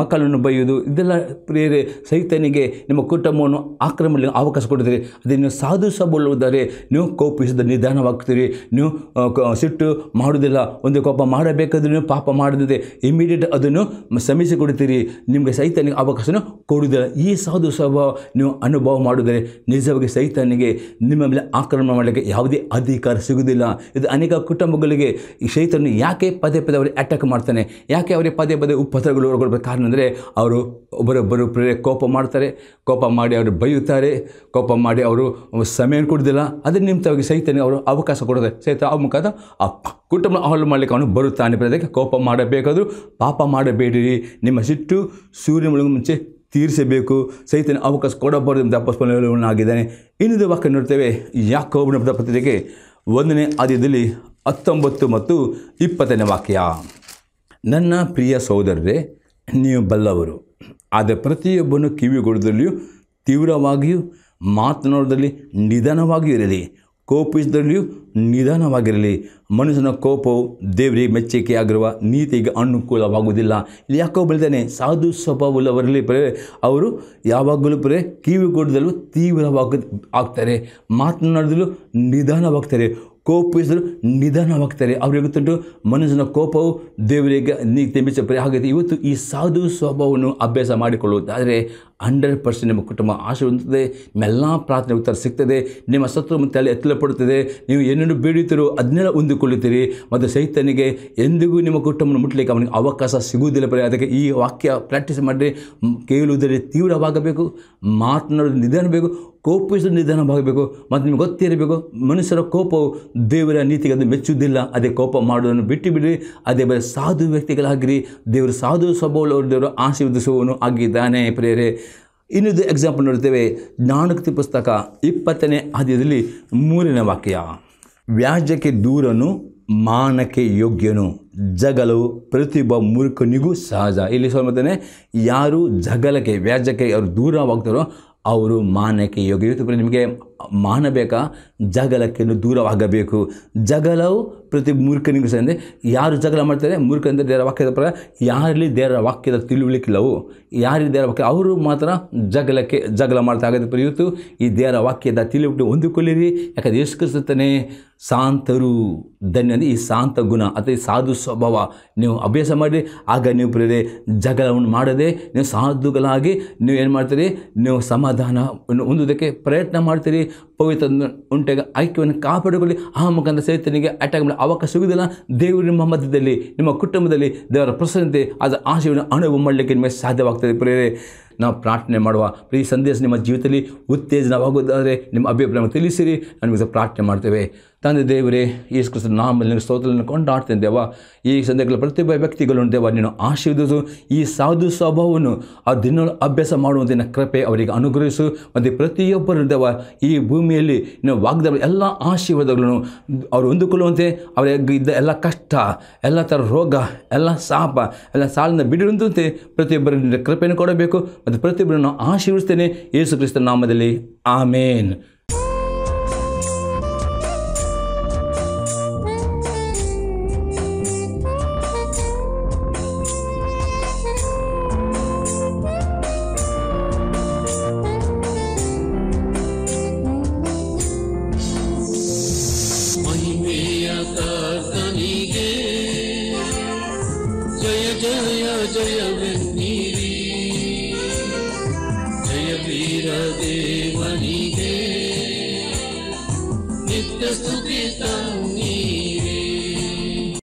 ಮಕ್ಕಳನ್ನು ಬೈಯುವುದು ಇದೆಲ್ಲ ಪ್ರೇರೆ ಸೈತನಿಗೆ ನಿಮ್ಮ ಕುಟುಂಬವನ್ನು ಆಕ್ರಮಣ ಅವಕಾಶ ಕೊಡುತ್ತೀರಿ ಅದನ್ನು ಸಾಧಿಸಬಲ್ಲುವುದರೆ ನೀವು ಕೋಪಿಸಿದ ನಿಧಾನವಾಗ್ತೀರಿ ನೀವು ಸಿಟ್ಟು ಮಾಡುವುದಿಲ್ಲ ಒಂದು ಕೋಪ ಮಾಡಬೇಕಾದ್ರೆ ನೀವು ಪಾಪ ಮಾಡದಿದೆ ಇಮಿಡಿಯೇಟ್ ಅದನ್ನು ಶ್ರಮಿಸಿ ಕೊಡ್ತೀರಿ ನಿಮಗೆ ಸೈತನಿಗೆ ಅವಕಾಶನೂ ಕೊಡುವುದಿಲ್ಲ ಈ ಸಾಧು ಸ್ವಭಾವ ನೀವು ಅನುಭವ ಮಾಡಿದರೆ ನಿಜವಾಗಿ ಸೈತನಿಗೆ ನಿಮ್ಮ ಮೇಲೆ ಆಕ್ರಮಣ ಮಾಡಲಿಕ್ಕೆ ಯಾವುದೇ ಅಧಿಕಾರ ಸಿಗುವುದಿಲ್ಲ ಇದು ಅನೇಕ ಕುಟುಂಬಗಳಿಗೆ ಈ ಶೈತನ್ನು ಯಾಕೆ ಪದೇ ಪದೇ ಅವರಿಗೆ ಅಟ್ಯಾಕ್ ಮಾಡ್ತಾನೆ ಯಾಕೆ ಅವರಿಗೆ ಪದೇ ಪದೇ ಉಪದ್ರಗಳು ಒಳಗೊಳ್ಬೇಕು ಕಾರಣ ಅಂದರೆ ಅವರು ಒಬ್ಬರೊಬ್ಬರು ಕೋಪ ಮಾಡ್ತಾರೆ ಕೋಪ ಮಾಡಿ ಅವರು ಬೈಯುತ್ತಾರೆ ಕೋಪ ಮಾಡಿ ಅವರು ಸಮಯ ಕೊಡೋದಿಲ್ಲ ಅದ್ರ ನಿಮಿತ್ತವಾಗಿ ಸೈತನಿಗೆ ಅವರು ಅವಕಾಶ ಕೊಡುತ್ತಾರೆ ಸೈತ ಆ ಮುಖಾಂತರ ಆ ಕುಟುಂಬ ಹಾಳು ಮಾಡಲಿಕ್ಕೆ ಅವನು ಬರುತ್ತಾನೆ ಅದಕ್ಕೆ ಕೋಪ ಮಾಡಬೇಕಾದರೂ ಪಾಪ ಮಾಡಬೇಡಿರಿ ನಿಮ್ಮ ಸಿಟ್ಟು ಸೂರ್ಯ ಮುಂಚೆ ತೀರಿಸಬೇಕು ಸೈತನ ಅವಕಾಶ ಕೊಡಬಾರದು ಅಂತ ಅಪ್ಪಸ್ಪನಾಗಿದ್ದಾನೆ ಇನ್ನೊಂದು ವಾಕ್ಯ ನೋಡ್ತೇವೆ ಯಾಕೋಬನ ಪತ್ರಿಕೆ ಒಂದನೇ ಆದ್ಯದಲ್ಲಿ ಹತ್ತೊಂಬತ್ತು ಮತ್ತು ಇಪ್ಪತ್ತನೇ ವಾಕ್ಯ ನನ್ನ ಪ್ರಿಯ ಸಹೋದರರೇ ನೀವು ಬಲ್ಲವರು ಆದರೆ ಪ್ರತಿಯೊಬ್ಬನು ಕಿವಿಗೊಡದಲ್ಲಿಯೂ ತೀವ್ರವಾಗಿಯೂ ಮಾತನಾಡೋದಲ್ಲಿ ನಿಧಾನವಾಗಿಯೂ ಇರಲಿ ಕೋಪಿಸಿದಲ್ಲಿಯೂ ನಿಧಾನವಾಗಿರಲಿ ಮನುಷ್ಯನ ಕೋಪವು ದೇವರಿಗೆ ಮೆಚ್ಚುಗೆ ಆಗಿರುವ ನೀತಿಗೆ ಅನುಕೂಲವಾಗುವುದಿಲ್ಲ ಇಲ್ಲಿ ಯಾಕೋ ಬೆಳೆದಾನೆ ಸಾಧು ಸ್ವಭಾವವುಳ್ಳವರಲ್ಲಿ ಬರೇ ಅವರು ಯಾವಾಗಲೂ ಕಿವಿ ಕಿವಿಗೊಡದಲ್ಲೂ ತೀವ್ರವಾಗ ಆಗ್ತಾರೆ ಮಾತನಾಡಿದಲು ನಿಧಾನವಾಗ್ತಾರೆ ಕೋಪಿಸಿದ್ರು ನಿಧಾನವಾಗ್ತಾರೆ ಅವ್ರು ಗೊತ್ತುಂಟು ಮನುಷ್ಯನ ಕೋಪವು ದೇವರಿಗೆ ನೀತಿ ಮೆಚ್ಚು ಬರೀ ಆಗುತ್ತೆ ಇವತ್ತು ಈ ಸಾಧು ಸ್ವಭಾವವನ್ನು ಅಭ್ಯಾಸ ಮಾಡಿಕೊಳ್ಳುವುದಾದರೆ ಹಂಡ್ರೆಡ್ ಪರ್ಸೆಂಟ್ ನಿಮ್ಮ ಕುಟುಂಬ ಆಶೀರ್ವದಿಸುತ್ತದೆ ನಿಮ್ಮೆಲ್ಲ ಪ್ರಾರ್ಥನೆ ಉತ್ತರ ಸಿಗ್ತದೆ ನಿಮ್ಮ ಸತ್ವ ಮತ್ತು ಎತ್ತಲ ಪಡುತ್ತದೆ ನೀವು ಏನೇನು ಬೇಡುತ್ತೀರೋ ಅದನ್ನೆಲ್ಲ ಹೊಂದಿಕೊಳ್ಳುತ್ತೀರಿ ಮತ್ತು ಸೈತನಿಗೆ ಎಂದಿಗೂ ನಿಮ್ಮ ಕುಟುಂಬ ಮುಟ್ಟಲಿಕ್ಕೆ ಅವನಿಗೆ ಅವಕಾಶ ಸಿಗುವುದಿಲ್ಲ ಬರೀ ಅದಕ್ಕೆ ಈ ವಾಕ್ಯ ಪ್ರಾಕ್ಟೀಸ್ ಮಾಡಿರಿ ಕೇಳುವುದರಲ್ಲಿ ತೀವ್ರವಾಗಬೇಕು ಮಾತನಾಡೋದು ನಿಧಾನ ಬೇಕು ಕೋಪಿಸಿದ ನಿಧಾನವಾಗಬೇಕು ಮತ್ತು ನಿಮ್ಗೆ ಗೊತ್ತಿರಬೇಕು ಮನುಷ್ಯರ ಕೋಪವು ದೇವರ ನೀತಿಗೆ ಅದು ಮೆಚ್ಚುವುದಿಲ್ಲ ಅದೇ ಕೋಪ ಮಾಡುವುದನ್ನು ಬಿಟ್ಟು ಬಿಡಿ ಅದೇ ಬರೀ ಸಾಧು ವ್ಯಕ್ತಿಗಳಾಗಿರಿ ದೇವರು ಸಾಧು ಸ್ವಭಾವದವರು ದೇವರು ಆಶೀರ್ವದಿಸುವವನು ಆಗಿದ್ದಾನೆ ಪ್ರೇರೆ ಇನ್ನೊಂದು ಎಕ್ಸಾಂಪಲ್ ನೋಡ್ತೇವೆ ಜ್ಞಾನೋಕ್ತಿ ಪುಸ್ತಕ ಇಪ್ಪತ್ತನೇ ಆದ್ಯದಲ್ಲಿ ಮೂರನೇ ವಾಕ್ಯ ವ್ಯಾಜ್ಯಕ್ಕೆ ದೂರನು ಮಾನಕ್ಕೆ ಯೋಗ್ಯನು ಜಗಲು ಪ್ರತಿಯೊಬ್ಬ ಮೂರ್ಖನಿಗೂ ಸಹಜ ಇಲ್ಲಿ ಸೋಮತೇನೆ ಯಾರು ಜಗಲಕ್ಕೆ ವ್ಯಾಜ್ಯಕ್ಕೆ ಅವರು ದೂರವಾಗ್ತಾರೋ ಅವರು ಮಾನಕ್ಕೆ ಯೋಗ್ಯ ಇರುತ್ತೆ ನಿಮಗೆ ಮಾನಬೇಕ ಜಗಳಕ್ಕೆ ದೂರವಾಗಬೇಕು ಜಗಳವು ಪ್ರತಿ ಮೂರ್ಖನಿಗೂ ಸಂದೆ ಯಾರು ಜಗಳ ಮಾಡ್ತಾರೆ ಮೂರ್ಖ ಅಂದರೆ ದೇವರ ವಾಕ್ಯದ ಪ್ರಕಾರ ಯಾರಲ್ಲಿ ದೇವರ ವಾಕ್ಯದ ತಿಳುವಳಿಕಿಲ್ಲವು ಯಾರು ದೇವರ ವಾಕ್ಯ ಅವರು ಮಾತ್ರ ಜಗಳಕ್ಕೆ ಜಗಳ ಮಾಡ್ತಾ ಆಗದೆ ಪ್ರಯುತ್ತು ಈ ದೇವರ ವಾಕ್ಯದ ತಿಳುವಳಿಕೆ ಹೊಂದಿಕೊಳ್ಳಿರಿ ಯಾಕಂದರೆ ಎಷ್ಟು ಕಲಿಸುತ್ತಾನೆ ಶಾಂತರು ಧನ್ಯ ಈ ಶಾಂತ ಗುಣ ಅಥವಾ ಈ ಸಾಧು ಸ್ವಭಾವ ನೀವು ಅಭ್ಯಾಸ ಮಾಡಿ ಆಗ ನೀವು ಪ್ರೇರೆ ಜಗಳವನ್ನು ಮಾಡದೆ ನೀವು ಸಾಧುಗಳಾಗಿ ನೀವು ಏನು ಮಾಡ್ತೀರಿ ನೀವು ಸಮಾಧಾನ ಹೊಂದುವುದಕ್ಕೆ ಪ್ರಯತ್ನ ಮಾಡ್ತೀರಿ ಪವಿತ್ರ ಉಂಟಾಗ ಐಕ್ಯವನ್ನು ಕಾಪಾಡಿಕೊಳ್ಳಿ ಆ ಮುಖಾಂತರ ಸೈತನಿಗೆ ಅಟ್ಯಾಕ್ ಮಾಡಲು ಅವಕಾಶ ಸಿಗುವುದಿಲ್ಲ ದೇವರು ನಿಮ್ಮ ಮಧ್ಯದಲ್ಲಿ ನಿಮ್ಮ ಕುಟುಂಬದಲ್ಲಿ ದೇವರ ಪ್ರಸನ್ನತೆ ಅದರ ಆಶೆಯನ್ನು ಅನುಭವ ಮಾಡಲಿಕ್ಕೆ ನಿಮಗೆ ಸಾಧ್ಯವಾಗ್ತದೆ ಪ್ರೇರೆ ನಾವು ಪ್ರಾರ್ಥನೆ ಮಾಡುವ ಈ ಸಂದೇಶ ನಿಮ್ಮ ಜೀವಿತದಲ್ಲಿ ಉತ್ತೇಜನವಾಗುವುದಾದರೆ ನಿಮ್ಮ ಅಭಿಪ್ರಾಯವನ್ನು ತಿಳಿಸಿರಿ ನಾನು ಪ್ರಾರ್ಥನೆ ಮಾಡ್ತೇವೆ ತಂದೆ ದೇವರೇ ಈ ನಾಮದಲ್ಲಿ ನಾಮಲ್ಲಿ ಸ್ತೋತ್ರವನ್ನು ಕೊಂಡಾಡ್ತೇನೆ ದೇವ ಈ ಸಂದರ್ಭದಲ್ಲಿ ಪ್ರತಿಯೊಬ್ಬ ವ್ಯಕ್ತಿಗಳು ದೇವ ನೀನು ಆಶೀರ್ವದಿಸು ಈ ಸಾಧು ಸ್ವಭಾವವನ್ನು ಆ ದಿನ ಅಭ್ಯಾಸ ಮಾಡುವಂತಿನ ಕೃಪೆ ಅವರಿಗೆ ಅನುಗ್ರಹಿಸು ಮತ್ತು ಪ್ರತಿಯೊಬ್ಬರು ದೇವ ಈ ಭೂಮಿಯಲ್ಲಿ ನೀವು ವಾಗ್ದ ಎಲ್ಲ ಆಶೀರ್ವಾದಗಳನ್ನು ಅವರು ಹೊಂದಿಕೊಳ್ಳುವಂತೆ ಅವರಿಗೆ ಇದ್ದ ಎಲ್ಲ ಕಷ್ಟ ಎಲ್ಲ ಥರ ರೋಗ ಎಲ್ಲ ಸಾಪ ಎಲ್ಲ ಸಾಲಿನ ಬಿಡಿರುವಂತೆ ಪ್ರತಿಯೊಬ್ಬರು ಕೃಪೆಯನ್ನು ಕೊಡಬೇಕು ಮತ್ತು ಪ್ರತಿಯೊಬ್ಬರನ್ನು ಆಶೀರ್ವಿಸ್ತೇನೆ ಯೇಸು ಕ್ರಿಸ್ತ ನಾಮದಲ್ಲಿ ಆಮೇನ್